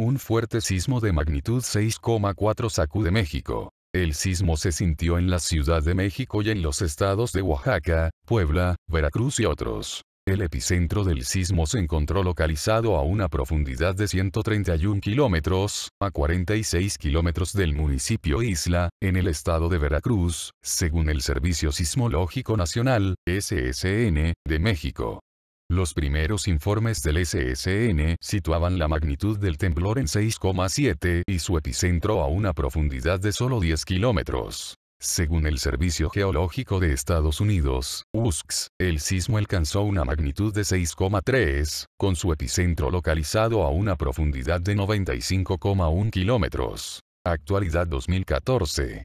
Un fuerte sismo de magnitud 6,4 sacude México. El sismo se sintió en la Ciudad de México y en los estados de Oaxaca, Puebla, Veracruz y otros. El epicentro del sismo se encontró localizado a una profundidad de 131 kilómetros, a 46 kilómetros del municipio Isla, en el estado de Veracruz, según el Servicio Sismológico Nacional, SSN, de México. Los primeros informes del SSN situaban la magnitud del temblor en 6,7 y su epicentro a una profundidad de solo 10 kilómetros. Según el Servicio Geológico de Estados Unidos, USGS, el sismo alcanzó una magnitud de 6,3, con su epicentro localizado a una profundidad de 95,1 kilómetros. Actualidad 2014.